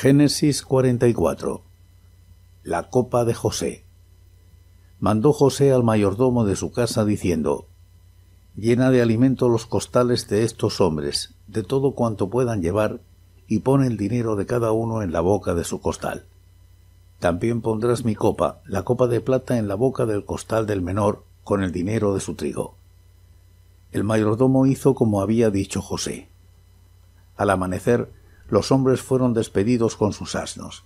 Génesis 44 La copa de José. Mandó José al mayordomo de su casa diciendo, Llena de alimento los costales de estos hombres, de todo cuanto puedan llevar, y pon el dinero de cada uno en la boca de su costal. También pondrás mi copa, la copa de plata, en la boca del costal del menor, con el dinero de su trigo. El mayordomo hizo como había dicho José. Al amanecer, los hombres fueron despedidos con sus asnos.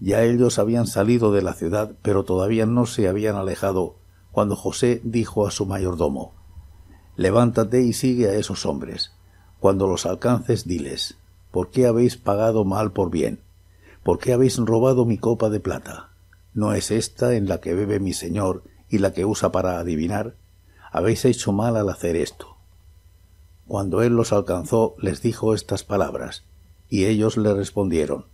Ya ellos habían salido de la ciudad, pero todavía no se habían alejado, cuando José dijo a su mayordomo Levántate y sigue a esos hombres. Cuando los alcances, diles ¿Por qué habéis pagado mal por bien? ¿Por qué habéis robado mi copa de plata? ¿No es esta en la que bebe mi señor y la que usa para adivinar? Habéis hecho mal al hacer esto. Cuando él los alcanzó, les dijo estas palabras y ellos le respondieron,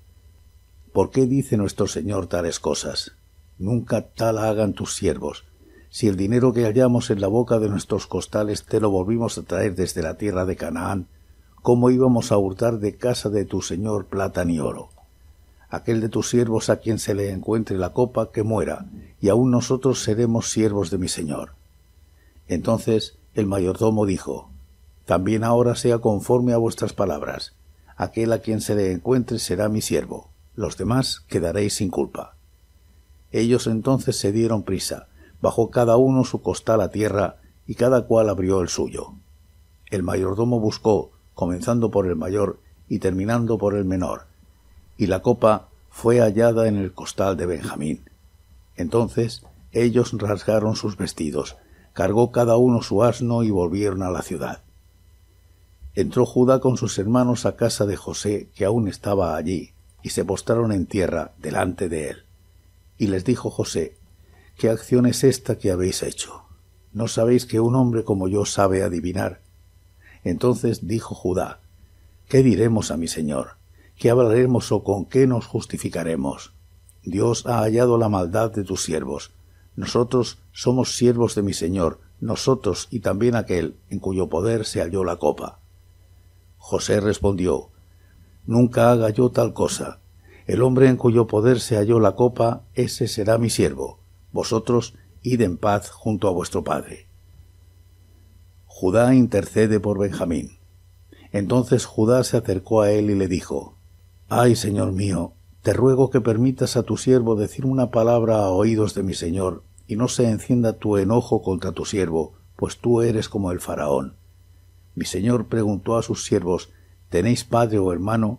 ¿Por qué dice nuestro Señor tales cosas? Nunca tal hagan tus siervos. Si el dinero que hallamos en la boca de nuestros costales te lo volvimos a traer desde la tierra de Canaán, ¿cómo íbamos a hurtar de casa de tu Señor plata ni oro? Aquel de tus siervos a quien se le encuentre la copa, que muera, y aún nosotros seremos siervos de mi Señor. Entonces el mayordomo dijo, También ahora sea conforme a vuestras palabras aquel a quien se le encuentre será mi siervo, los demás quedaréis sin culpa. Ellos entonces se dieron prisa, bajó cada uno su costal a tierra, y cada cual abrió el suyo. El mayordomo buscó, comenzando por el mayor y terminando por el menor, y la copa fue hallada en el costal de Benjamín. Entonces ellos rasgaron sus vestidos, cargó cada uno su asno y volvieron a la ciudad entró Judá con sus hermanos a casa de José, que aún estaba allí, y se postraron en tierra delante de él. Y les dijo José, ¿Qué acción es esta que habéis hecho? ¿No sabéis que un hombre como yo sabe adivinar? Entonces dijo Judá, ¿Qué diremos a mi señor? ¿Qué hablaremos o con qué nos justificaremos? Dios ha hallado la maldad de tus siervos. Nosotros somos siervos de mi señor, nosotros y también aquel en cuyo poder se halló la copa. José respondió Nunca haga yo tal cosa. El hombre en cuyo poder se halló la copa, ese será mi siervo. Vosotros id en paz junto a vuestro padre. Judá intercede por Benjamín. Entonces Judá se acercó a él y le dijo Ay, señor mío, te ruego que permitas a tu siervo decir una palabra a oídos de mi señor, y no se encienda tu enojo contra tu siervo, pues tú eres como el faraón. Mi señor preguntó a sus siervos, ¿tenéis padre o hermano?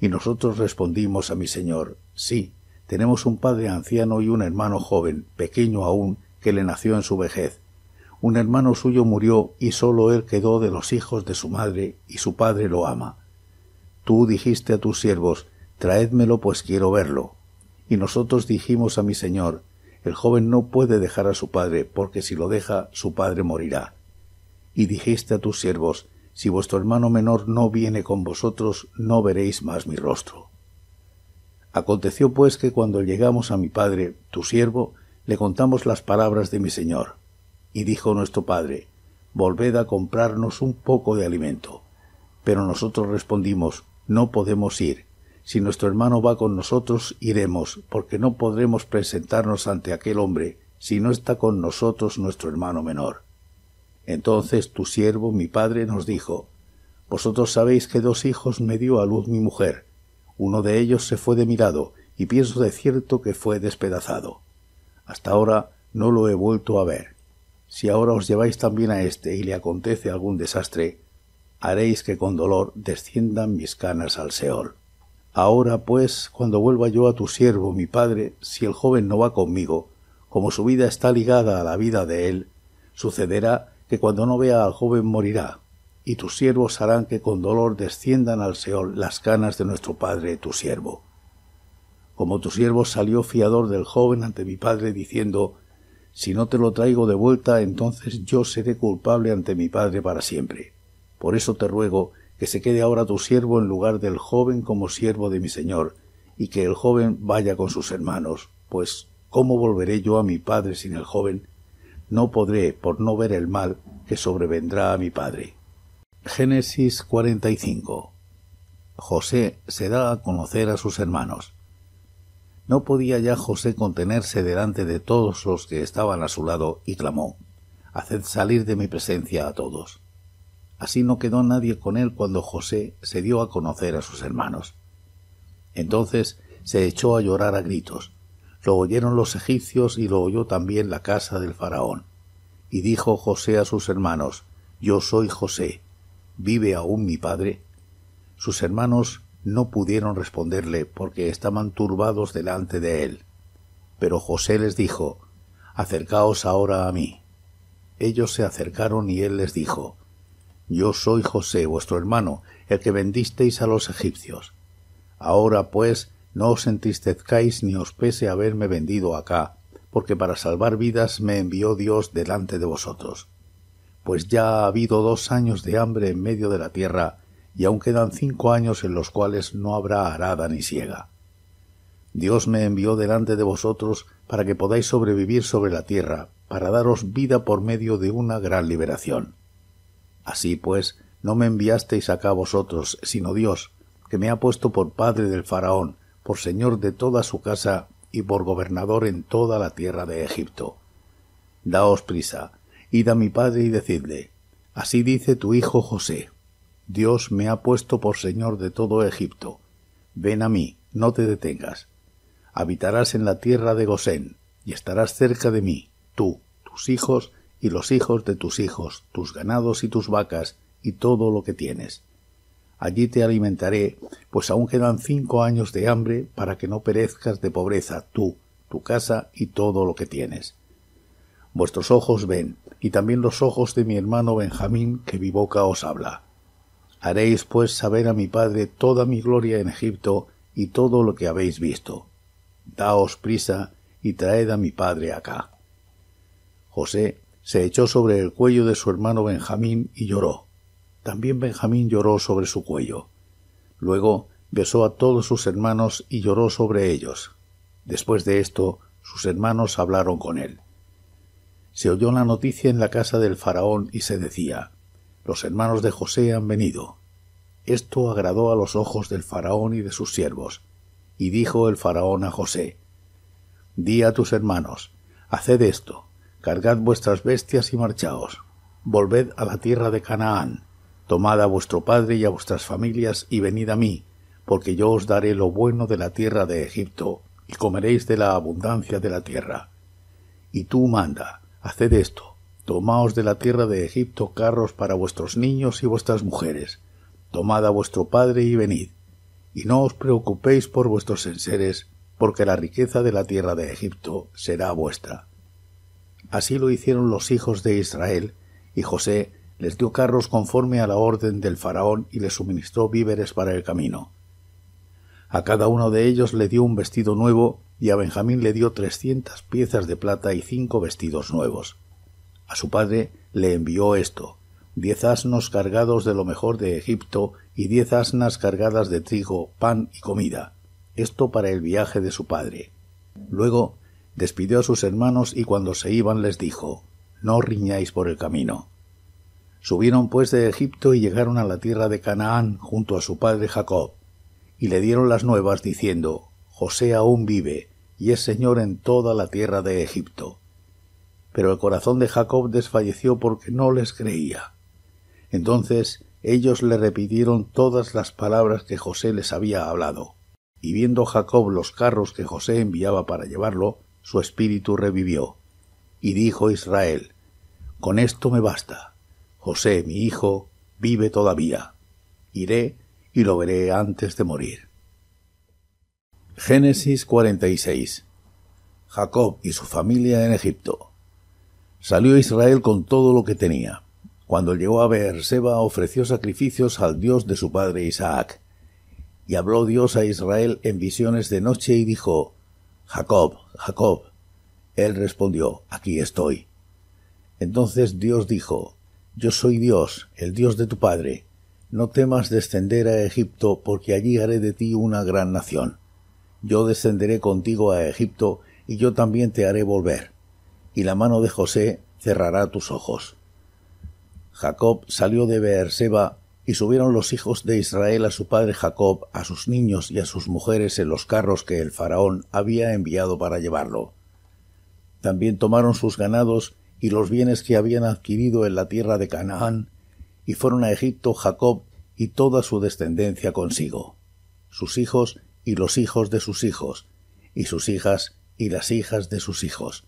Y nosotros respondimos a mi señor, sí, tenemos un padre anciano y un hermano joven, pequeño aún, que le nació en su vejez. Un hermano suyo murió y solo él quedó de los hijos de su madre, y su padre lo ama. Tú dijiste a tus siervos, traédmelo pues quiero verlo. Y nosotros dijimos a mi señor, el joven no puede dejar a su padre, porque si lo deja, su padre morirá y dijiste a tus siervos, Si vuestro hermano menor no viene con vosotros, no veréis más mi rostro. Aconteció pues que cuando llegamos a mi padre, tu siervo, le contamos las palabras de mi señor. Y dijo nuestro padre, Volved a comprarnos un poco de alimento. Pero nosotros respondimos, No podemos ir. Si nuestro hermano va con nosotros, iremos, porque no podremos presentarnos ante aquel hombre si no está con nosotros nuestro hermano menor. Entonces tu siervo, mi padre, nos dijo, Vosotros sabéis que dos hijos me dio a luz mi mujer. Uno de ellos se fue de mi lado, y pienso de cierto que fue despedazado. Hasta ahora no lo he vuelto a ver. Si ahora os lleváis también a éste y le acontece algún desastre, haréis que con dolor desciendan mis canas al Seol. Ahora, pues, cuando vuelva yo a tu siervo, mi padre, si el joven no va conmigo, como su vida está ligada a la vida de él, sucederá que cuando no vea al joven morirá, y tus siervos harán que con dolor desciendan al Seol las canas de nuestro padre, tu siervo. Como tu siervo salió fiador del joven ante mi padre, diciendo, Si no te lo traigo de vuelta, entonces yo seré culpable ante mi padre para siempre. Por eso te ruego que se quede ahora tu siervo en lugar del joven como siervo de mi señor, y que el joven vaya con sus hermanos, pues ¿cómo volveré yo a mi padre sin el joven? no podré por no ver el mal que sobrevendrá a mi padre. Génesis 45. José se da a conocer a sus hermanos. No podía ya José contenerse delante de todos los que estaban a su lado y clamó Haced salir de mi presencia a todos. Así no quedó nadie con él cuando José se dio a conocer a sus hermanos. Entonces se echó a llorar a gritos lo oyeron los egipcios y lo oyó también la casa del faraón. Y dijo José a sus hermanos, Yo soy José, ¿vive aún mi padre? Sus hermanos no pudieron responderle porque estaban turbados delante de él. Pero José les dijo, Acercaos ahora a mí. Ellos se acercaron y él les dijo, Yo soy José, vuestro hermano, el que vendisteis a los egipcios. Ahora pues, no os entristezcáis ni os pese haberme vendido acá, porque para salvar vidas me envió Dios delante de vosotros. Pues ya ha habido dos años de hambre en medio de la tierra, y aún quedan cinco años en los cuales no habrá arada ni siega. Dios me envió delante de vosotros para que podáis sobrevivir sobre la tierra, para daros vida por medio de una gran liberación. Así pues, no me enviasteis acá vosotros, sino Dios, que me ha puesto por padre del faraón, por señor de toda su casa y por gobernador en toda la tierra de Egipto. Daos prisa, id a mi padre y decidle, así dice tu hijo José, Dios me ha puesto por señor de todo Egipto, ven a mí, no te detengas, habitarás en la tierra de Gosén, y estarás cerca de mí, tú, tus hijos, y los hijos de tus hijos, tus ganados y tus vacas, y todo lo que tienes allí te alimentaré, pues aún quedan cinco años de hambre para que no perezcas de pobreza tú, tu casa y todo lo que tienes. Vuestros ojos ven, y también los ojos de mi hermano Benjamín, que mi boca os habla. Haréis pues saber a mi padre toda mi gloria en Egipto y todo lo que habéis visto. Daos prisa y traed a mi padre acá. José se echó sobre el cuello de su hermano Benjamín y lloró. También Benjamín lloró sobre su cuello. Luego besó a todos sus hermanos y lloró sobre ellos. Después de esto, sus hermanos hablaron con él. Se oyó la noticia en la casa del faraón y se decía Los hermanos de José han venido. Esto agradó a los ojos del faraón y de sus siervos. Y dijo el faraón a José Di a tus hermanos Haced esto, cargad vuestras bestias y marchaos. Volved a la tierra de Canaán, Tomad a vuestro padre y a vuestras familias y venid a mí, porque yo os daré lo bueno de la tierra de Egipto, y comeréis de la abundancia de la tierra. Y tú manda, haced esto, tomaos de la tierra de Egipto carros para vuestros niños y vuestras mujeres, tomad a vuestro padre y venid, y no os preocupéis por vuestros enseres, porque la riqueza de la tierra de Egipto será vuestra. Así lo hicieron los hijos de Israel, y José les dio carros conforme a la orden del faraón y les suministró víveres para el camino. A cada uno de ellos le dio un vestido nuevo y a Benjamín le dio trescientas piezas de plata y cinco vestidos nuevos. A su padre le envió esto diez asnos cargados de lo mejor de Egipto y diez asnas cargadas de trigo, pan y comida. Esto para el viaje de su padre. Luego despidió a sus hermanos y cuando se iban les dijo No riñáis por el camino. Subieron pues de Egipto y llegaron a la tierra de Canaán junto a su padre Jacob, y le dieron las nuevas diciendo, José aún vive, y es señor en toda la tierra de Egipto. Pero el corazón de Jacob desfalleció porque no les creía. Entonces ellos le repitieron todas las palabras que José les había hablado, y viendo Jacob los carros que José enviaba para llevarlo, su espíritu revivió. Y dijo Israel, Con esto me basta José, mi hijo, vive todavía. Iré y lo veré antes de morir. Génesis 46. Jacob y su familia en Egipto. Salió Israel con todo lo que tenía. Cuando llegó a Beerseba ofreció sacrificios al Dios de su padre Isaac. Y habló Dios a Israel en visiones de noche y dijo, Jacob, Jacob. Él respondió, aquí estoy. Entonces Dios dijo, yo soy Dios, el Dios de tu Padre. No temas descender a Egipto, porque allí haré de ti una gran nación. Yo descenderé contigo a Egipto, y yo también te haré volver. Y la mano de José cerrará tus ojos. Jacob salió de Beerseba, y subieron los hijos de Israel a su padre Jacob, a sus niños y a sus mujeres en los carros que el faraón había enviado para llevarlo. También tomaron sus ganados y los bienes que habían adquirido en la tierra de Canaán, y fueron a Egipto Jacob y toda su descendencia consigo, sus hijos y los hijos de sus hijos, y sus hijas y las hijas de sus hijos.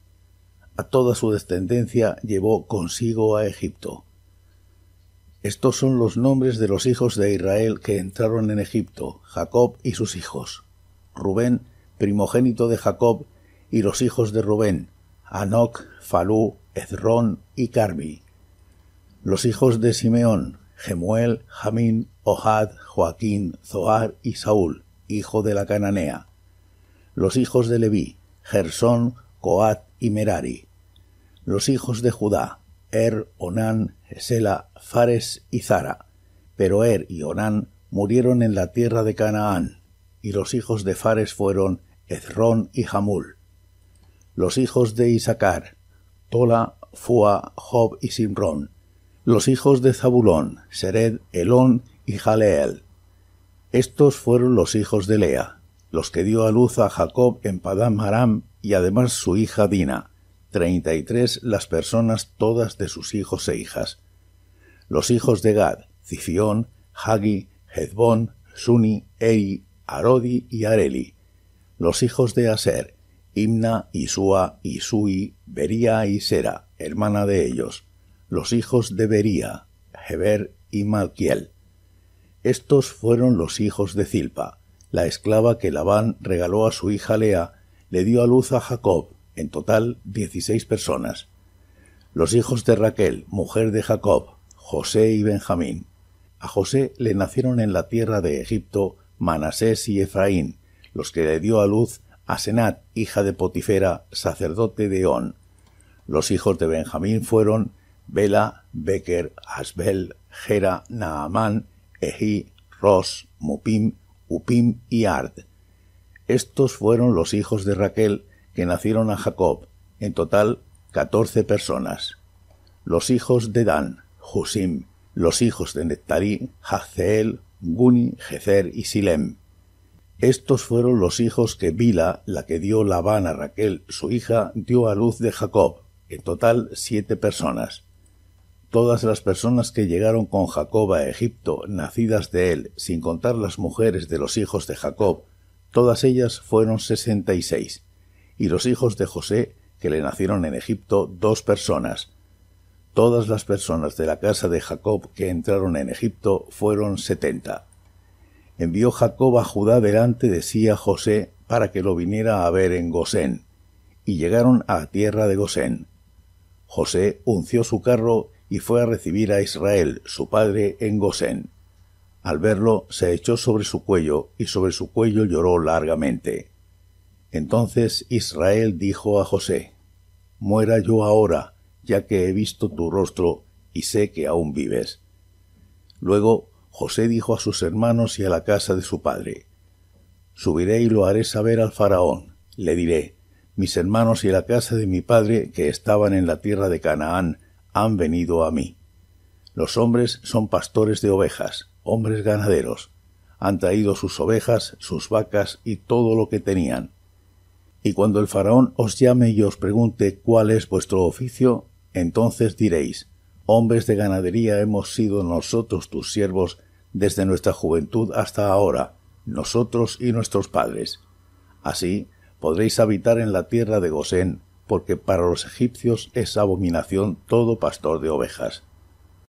A toda su descendencia llevó consigo a Egipto. Estos son los nombres de los hijos de Israel que entraron en Egipto, Jacob y sus hijos. Rubén, primogénito de Jacob, y los hijos de Rubén, Anoc, Falú, Ezrón y Carmi. Los hijos de Simeón, Gemuel, Jamín, Ohad, Joaquín, Zoar y Saúl, hijo de la Cananea. Los hijos de Leví, Gersón, Coat y Merari. Los hijos de Judá, Er, Onán, Gesela, Fares y Zara. Pero Er y Onán murieron en la tierra de Canaán, y los hijos de Fares fueron Ezrón y Jamul los hijos de Isaacar, Tola, Fua, Job y Simrón, los hijos de Zabulón, Sered, Elón y Jaleel. Estos fueron los hijos de Lea, los que dio a luz a Jacob en Padam Aram y además su hija Dina, treinta y tres las personas todas de sus hijos e hijas. Los hijos de Gad, Zifión, Hagi, Hezbón, Suni, Ei, Arodi y Areli. Los hijos de Aser, Himna, Isua, Isui, Bería y Sera, hermana de ellos, los hijos de Bería, Heber y Malquiel. Estos fueron los hijos de Zilpa, la esclava que Labán regaló a su hija Lea, le dio a luz a Jacob, en total dieciséis personas. Los hijos de Raquel, mujer de Jacob, José y Benjamín. A José le nacieron en la tierra de Egipto Manasés y Efraín, los que le dio a luz Asenat, hija de Potifera, sacerdote de On. Los hijos de Benjamín fueron Bela, Beker, Asbel, Jera, Naamán, Ehi, Ros, Mupim, Upim y Ard. Estos fueron los hijos de Raquel que nacieron a Jacob, en total catorce personas. Los hijos de Dan, Husim, los hijos de Nectarí, Jazeel, Guni, Jezer y Silem. Estos fueron los hijos que Bila, la que dio Labán a Raquel, su hija, dio a luz de Jacob, en total siete personas. Todas las personas que llegaron con Jacob a Egipto, nacidas de él, sin contar las mujeres de los hijos de Jacob, todas ellas fueron sesenta y seis. Y los hijos de José, que le nacieron en Egipto, dos personas. Todas las personas de la casa de Jacob que entraron en Egipto fueron setenta envió Jacob a Judá delante de sí a José para que lo viniera a ver en Gosén, y llegaron a tierra de Gosén. José unció su carro y fue a recibir a Israel, su padre, en Gosén. Al verlo, se echó sobre su cuello, y sobre su cuello lloró largamente. Entonces Israel dijo a José, Muera yo ahora, ya que he visto tu rostro, y sé que aún vives. Luego José dijo a sus hermanos y a la casa de su padre, Subiré y lo haré saber al faraón. Le diré, Mis hermanos y la casa de mi padre, que estaban en la tierra de Canaán, han venido a mí. Los hombres son pastores de ovejas, hombres ganaderos. Han traído sus ovejas, sus vacas y todo lo que tenían. Y cuando el faraón os llame y os pregunte cuál es vuestro oficio, entonces diréis, hombres de ganadería hemos sido nosotros tus siervos desde nuestra juventud hasta ahora, nosotros y nuestros padres. Así podréis habitar en la tierra de Gosén, porque para los egipcios es abominación todo pastor de ovejas.